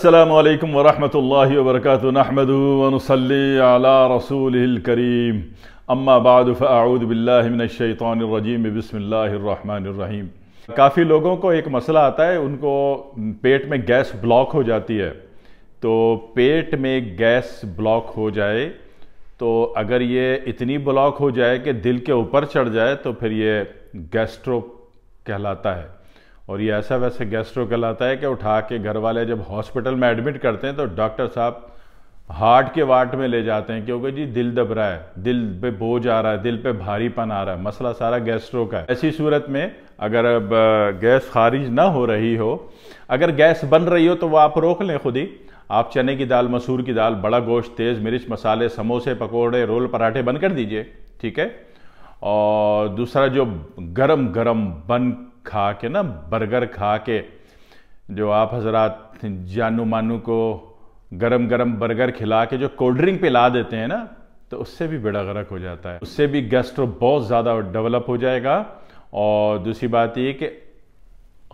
अल्लाम वरहमल वर्क नहमदनसली रसूल करीम अम्मा बादफ़ाउदबिल्लाशैतरजीम बसमीम काफ़ी लोगों को एक मसला आता है उनको पेट में गैस ब्लॉक हो जाती है तो पेट में गैस ब्लॉक हो जाए तो अगर ये इतनी ब्लॉक हो जाए कि दिल के ऊपर चढ़ जाए तो फिर ये गैस्ट्रो कहलाता है और ये ऐसा वैसे गैस्ट्रो कहलाता है कि उठा के घर वाले जब हॉस्पिटल में एडमिट करते हैं तो डॉक्टर साहब हार्ट के वार्ट में ले जाते हैं क्योंकि जी दिल दब रहा है दिल पे बोझ आ रहा है दिल पे भारीपन आ रहा है मसला सारा गैस्ट्रो का है ऐसी सूरत में अगर अब गैस खारिज ना हो रही हो अगर गैस बन रही हो तो वो आप रोक लें खुद ही आप चने की दाल मसूर की दाल बड़ा गोश्त तेज़ मिर्च मसाले समोसे पकौड़े रोल पराठे बंद कर दीजिए ठीक है और दूसरा जो गरम गरम बन खा के ना बर्गर खा के जो आप हजरात जानू मानू को गरम गरम बर्गर खिला के जो कोल्ड ड्रिंक पिला देते हैं ना तो उससे भी बेड़ा गर्क हो जाता है उससे भी गैस्ट्रो बहुत ज़्यादा डेवलप हो जाएगा और दूसरी बात ये कि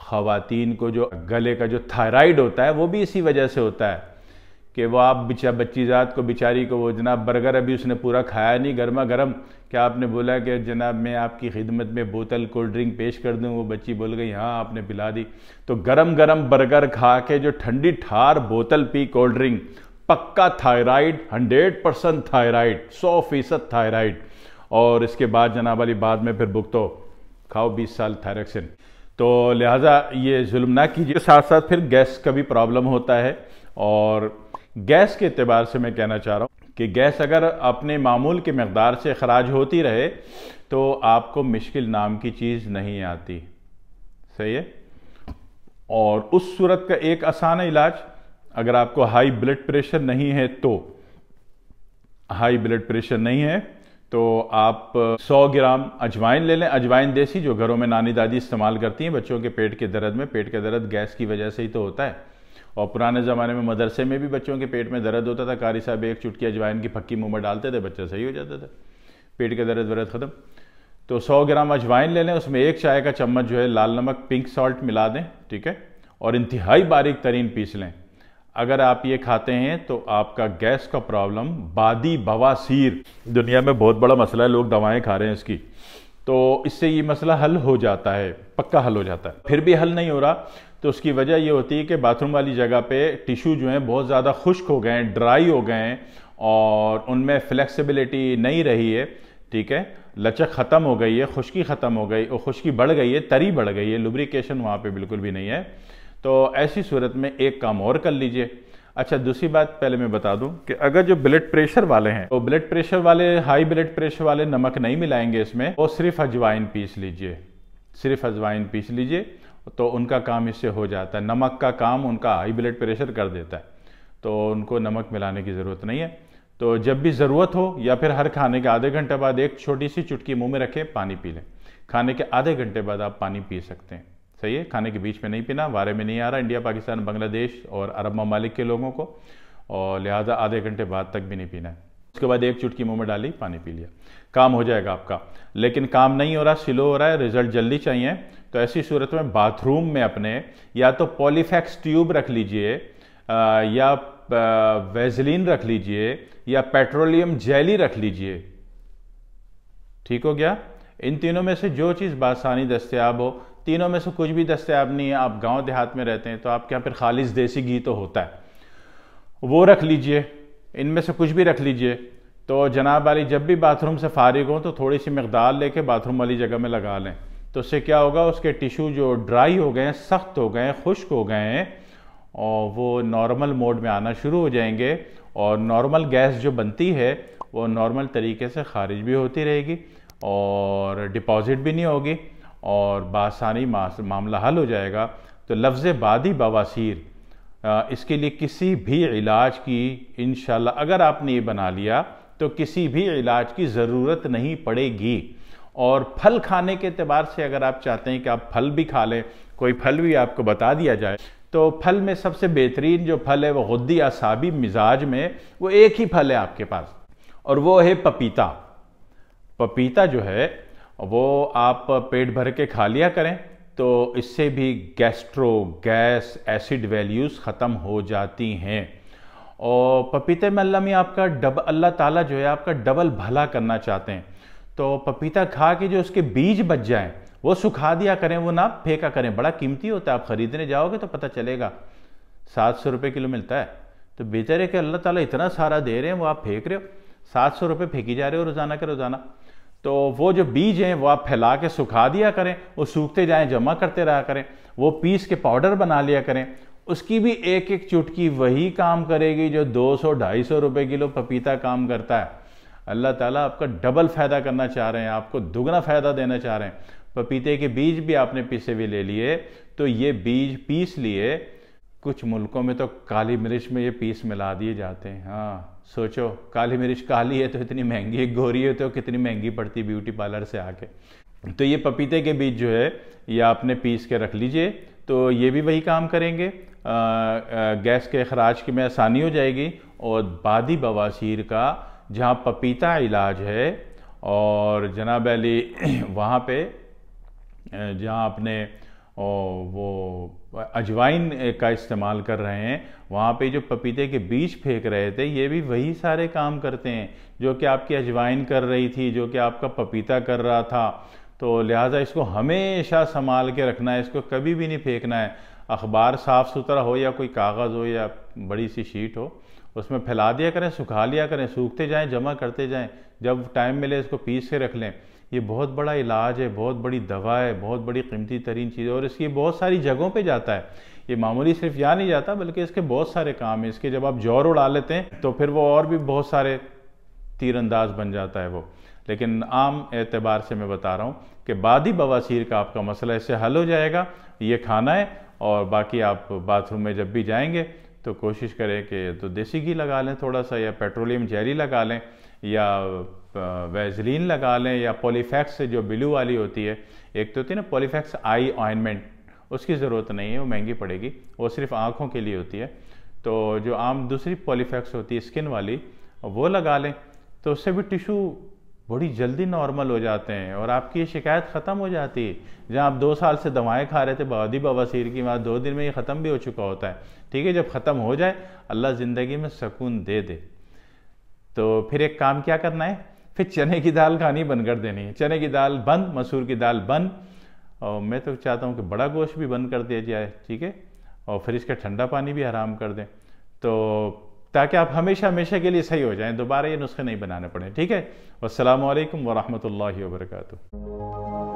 खातन को जो गले का जो थायराइड होता है वो भी इसी वजह से होता है कि वह आप बिचा बच्ची ज़ात को बेचारी को वो जनाब बर्गर अभी उसने पूरा खाया नहीं गर्मा गर्म क्या आपने बोला कि जनाब मैं आपकी खिदमत में बोतल कोल्ड ड्रिंक पेश कर दूँ वो बच्ची बोल गई हाँ आपने पिला दी तो गर्म गर्म बर्गर खा के जो ठंडी ठार बोतल पी कोल्ड ड्रिंक पक्का थायराइड हंड्रेड परसेंट थायराइड सौ फीसद थायराइड और इसके बाद जनाब अली बाद में फिर भुगतो खाओ बीस साल थायरक्सिन तो लिहाजा ये जुल्म ना कीजिए साथ साथ फिर गैस का भी प्रॉब्लम होता है और गैस के अतबार से मैं कहना चाह रहा हूँ कि गैस अगर अपने मामूल के मकदार से खराज होती रहे तो आपको मुश्किल नाम की चीज़ नहीं आती सही है और उस सूरत का एक आसान इलाज अगर आपको हाई ब्लड प्रेशर नहीं है तो हाई ब्लड प्रेशर नहीं है तो आप 100 ग्राम अजवाइन ले लें अजवाइन देसी जो घरों में नानी दादी इस्तेमाल करती हैं बच्चों के पेट के दर्द में पेट के दर्द गैस की वजह से ही तो होता है और पुराने ज़माने में मदरसे में भी बच्चों के पेट में दर्द होता था कारी साहब एक चुटकी अजवाइन की फक्की मुँह में डालते थे बच्चा सही हो जाता था पेट के दर्द वर्द ख़त्म तो 100 ग्राम अजवाइन ले लें उसमें एक चाय का चम्मच जो है लाल नमक पिंक सॉल्ट मिला दें ठीक है और इंतहाई बारीक तरीन पीस लें अगर आप ये खाते हैं तो आपका गैस का प्रॉब्लम बादी बवासीर दुनिया में बहुत बड़ा मसला है लोग दवाएं खा रहे हैं इसकी तो इससे ये मसला हल हो जाता है पक्का हल हो जाता है फिर भी हल नहीं हो रहा तो उसकी वजह ये होती है कि बाथरूम वाली जगह पे टिश्यू जो हैं बहुत ज़्यादा खुश्क हो गए हैं ड्राई हो गए हैं और उनमें फ्लेक्सिबिलिटी नहीं रही है ठीक है लचक ख़त्म हो गई है खुश्की ख़त्म हो गई और खुश्की बढ़ गई है तरी बढ़ गई है लुब्रिकेशन वहाँ पे बिल्कुल भी नहीं है तो ऐसी सूरत में एक काम और कर लीजिए अच्छा दूसरी बात पहले मैं बता दूं कि अगर जो ब्लड प्रेशर वाले हैं तो ब्लड प्रेशर वाले हाई ब्लड प्रेशर वाले नमक नहीं मिलाएंगे इसमें वो सिर्फ अजवाइन पीस लीजिए सिर्फ अजवाइन पीस लीजिए तो उनका काम इससे हो जाता है नमक का काम उनका हाई ब्लड प्रेशर कर देता है तो उनको नमक मिलाने की ज़रूरत नहीं है तो जब भी ज़रूरत हो या फिर हर खाने के आधे घंटे बाद एक छोटी सी चुटकी मुंह में रखें पानी पी लें खाने के आधे घंटे बाद आप पानी पी सकते हैं सही है खाने के बीच में नहीं पीना बारे में नहीं आ रहा इंडिया पाकिस्तान बांग्लादेश और अरब ममालिक के लोगों को और लिहाजा आधे घंटे बाद तक भी नहीं पीना है उसके बाद एक चुटकी मुंह में डाली पानी पी लिया काम हो जाएगा आपका लेकिन काम नहीं हो रहा स्लो हो रहा है रिजल्ट जल्दी चाहिए तो ऐसी सूरत में बाथरूम में अपने या तो पॉलीफैक्स ट्यूब रख लीजिए या वेजलिन रख लीजिए या पेट्रोलियम जेली रख लीजिए ठीक हो गया इन तीनों में से जो चीज़ बासानी दस्तियाब हो तीनों में से कुछ भी दस्तियाब नहीं है आप गांव देहात में रहते हैं तो आपके यहां पर खालिश देसी घी तो होता है वो रख लीजिए इनमें से कुछ भी रख लीजिए तो जनाब वाली जब भी बाथरूम से फारिग हों तो थोड़ी सी मकदार लेके बाथरूम वाली जगह में लगा लें तो उससे क्या होगा उसके टिशू जो ड्राई हो गए हैं सख्त हो गए हैं खुश्क हो गए हैं और वो नॉर्मल मोड में आना शुरू हो जाएंगे और नॉर्मल गैस जो बनती है वो नॉर्मल तरीके से खारिज भी होती रहेगी और डिपॉजिट भी नहीं होगी और बासानी मामला हल हो जाएगा तो लफ्ज़ बादी बवासीर इसके लिए किसी भी इलाज की इन अगर आपने ये बना लिया तो किसी भी इलाज की ज़रूरत नहीं पड़ेगी और फल खाने के अतबार से अगर आप चाहते हैं कि आप फल भी खा लें कोई फल भी आपको बता दिया जाए तो फल में सबसे बेहतरीन जो फल है वो गद्दी असाबी मिजाज में वो एक ही फल है आपके पास और वो है पपीता पपीता जो है वो आप पेट भर के खा लिया करें तो इससे भी गैस्ट्रो गैस एसिड वैल्यूज़ ख़त्म हो जाती हैं और पपीते में अल्लाह में आपका डब अल्लाह ताला जो है आपका डबल भला करना चाहते हैं तो पपीता खा के जो उसके बीज बच जाएं वो सुखा दिया करें वो ना फेंका करें बड़ा कीमती होता है आप ख़रीदने जाओगे तो पता चलेगा सात सौ रुपये किलो मिलता है तो बेहतर है कि अल्लाह ताला इतना सारा दे रहे हैं वो आप फेंक रहे हो सात सौ रुपये फेंकी जा रहे हो रोज़ाना के रोज़ाना तो वो जो बीज हैं वो आप फैला के सुखा दिया करें वो सूखते जाएं जमा करते रहा करें वो पीस के पाउडर बना लिया करें उसकी भी एक एक चुटकी वही काम करेगी जो 200 250 रुपए किलो पपीता काम करता है अल्लाह ताला आपका डबल फ़ायदा करना चाह रहे हैं आपको दुगना फ़ायदा देना चाह रहे हैं पपीते के बीज भी आपने पीसे हुए ले लिए तो ये बीज पीस लिए कुछ मुल्कों में तो काली मिर्च में ये पीस मिला दिए जाते हैं हाँ सोचो काली मिर्च काली है तो इतनी महंगी है गोरी है तो कितनी महंगी पड़ती ब्यूटी पार्लर से आके तो ये पपीते के बीज जो है ये आपने पीस के रख लीजिए तो ये भी वही काम करेंगे आ, आ, गैस के अखराज की में आसानी हो जाएगी और बादी बवासीर का जहाँ पपीता इलाज है और जनाब अली वहाँ पे जहाँ आपने और वो अजवाइन का इस्तेमाल कर रहे हैं वहाँ पे जो पपीते के बीज फेंक रहे थे ये भी वही सारे काम करते हैं जो कि आपकी अजवाइन कर रही थी जो कि आपका पपीता कर रहा था तो लिहाजा इसको हमेशा संभाल के रखना है इसको कभी भी नहीं फेंकना है अखबार साफ़ सुथरा हो या कोई कागज़ हो या बड़ी सी शीट हो उसमें फैला दिया करें सुखा लिया करें सूखते जाएँ जमा करते जाएँ जब टाइम मिले इसको पीस के रख लें ये बहुत बड़ा इलाज है बहुत बड़ी दवा है बहुत बड़ी कीमती तरीन चीज़ है और इसकी बहुत सारी जगहों पे जाता है ये मामूली सिर्फ यहाँ नहीं जाता बल्कि इसके बहुत सारे काम हैं इसके जब आप जौर उड़ा लेते हैं तो फिर वो और भी बहुत सारे तीरंदाज बन जाता है वो लेकिन आम एतबार से मैं बता रहा हूँ कि बादी बवासीर का आपका मसला इससे हल हो जाएगा ये खाना है और बाकी आप बाथरूम में जब भी जाएंगे तो कोशिश करें कि तो देसी घी लगा लें थोड़ा सा या पेट्रोलियम जहरी लगा लें या वेजलिन लगा लें या पोलीफैक्स जो ब्लू वाली होती है एक तो होती है ना पोलीफैक्स आई ऑइनमेंट उसकी ज़रूरत नहीं है वो महंगी पड़ेगी वो सिर्फ आँखों के लिए होती है तो जो आम दूसरी पोलीफैक्स होती है स्किन वाली वो लगा लें तो उससे भी टिशू बड़ी जल्दी नॉर्मल हो जाते हैं और आपकी ये शिकायत ख़त्म हो जाती है जहाँ आप दो साल से दवाएं खा रहे थे बवादी बवासीर की वहाँ दो दिन में ये ख़त्म भी हो चुका होता है ठीक है जब ख़त्म हो जाए अल्लाह ज़िंदगी में सुकून दे दे तो फिर एक काम क्या करना है फिर चने की दाल खानी बंद कर देनी है चने की दाल बंद मसूर की दाल बंद और मैं तो चाहता हूँ कि बड़ा गोश्त भी बंद कर दिया जाए ठीक है और फिर इसका ठंडा पानी भी आराम कर दें तो ताकि आप हमेशा हमेशा के लिए सही हो जाएं दोबारा ये नुस्खे नहीं बनाने पड़े ठीक है वालकम वरहमल वर्का